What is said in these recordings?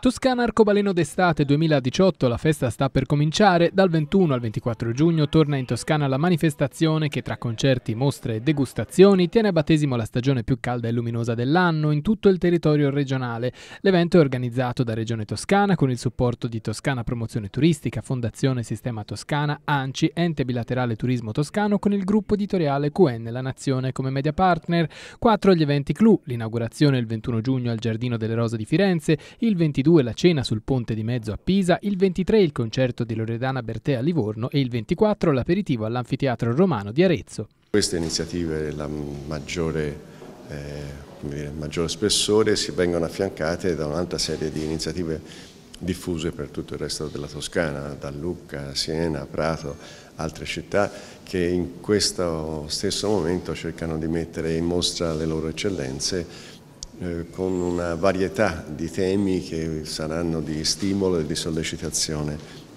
Toscana Arcobaleno d'estate 2018, la festa sta per cominciare, dal 21 al 24 giugno torna in Toscana la manifestazione che tra concerti, mostre e degustazioni tiene a battesimo la stagione più calda e luminosa dell'anno in tutto il territorio regionale. L'evento è organizzato da Regione Toscana con il supporto di Toscana Promozione Turistica, Fondazione Sistema Toscana, ANCI, Ente Bilaterale Turismo Toscano con il gruppo editoriale QN La Nazione come media partner. Quattro gli eventi clou, l'inaugurazione il 21 giugno al Giardino delle Rose di Firenze, il 22 22 la cena sul ponte di mezzo a Pisa, il 23 il concerto di Loredana Bertè a Livorno e il 24 l'aperitivo all'Anfiteatro Romano di Arezzo. Queste iniziative, la maggiore... Eh il maggior spessore si vengono affiancate da un'altra serie di iniziative diffuse per tutto il resto della Toscana, da Lucca, Siena, Prato, altre città che in questo stesso momento cercano di mettere in mostra le loro eccellenze eh, con una varietà di temi che saranno di stimolo e di sollecitazione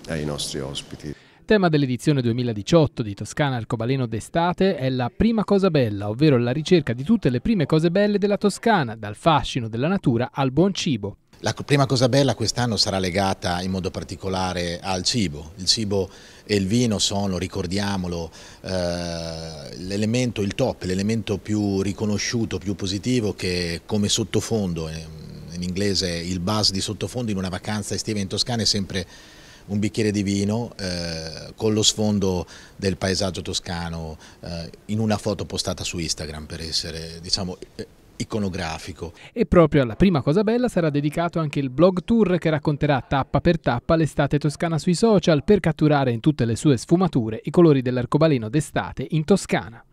ai nostri ospiti. Tema dell'edizione 2018 di Toscana Arcobaleno d'estate è la prima cosa bella, ovvero la ricerca di tutte le prime cose belle della Toscana, dal fascino della natura al buon cibo. La prima cosa bella quest'anno sarà legata in modo particolare al cibo. Il cibo e il vino sono, ricordiamolo, eh, l'elemento, il top, l'elemento più riconosciuto, più positivo che come sottofondo, eh, in inglese il buzz di sottofondo in una vacanza estiva in Toscana è sempre un bicchiere di vino eh, con lo sfondo del paesaggio toscano eh, in una foto postata su Instagram per essere diciamo eh, iconografico. E proprio alla prima cosa bella sarà dedicato anche il blog tour che racconterà tappa per tappa l'estate toscana sui social per catturare in tutte le sue sfumature i colori dell'arcobaleno d'estate in Toscana.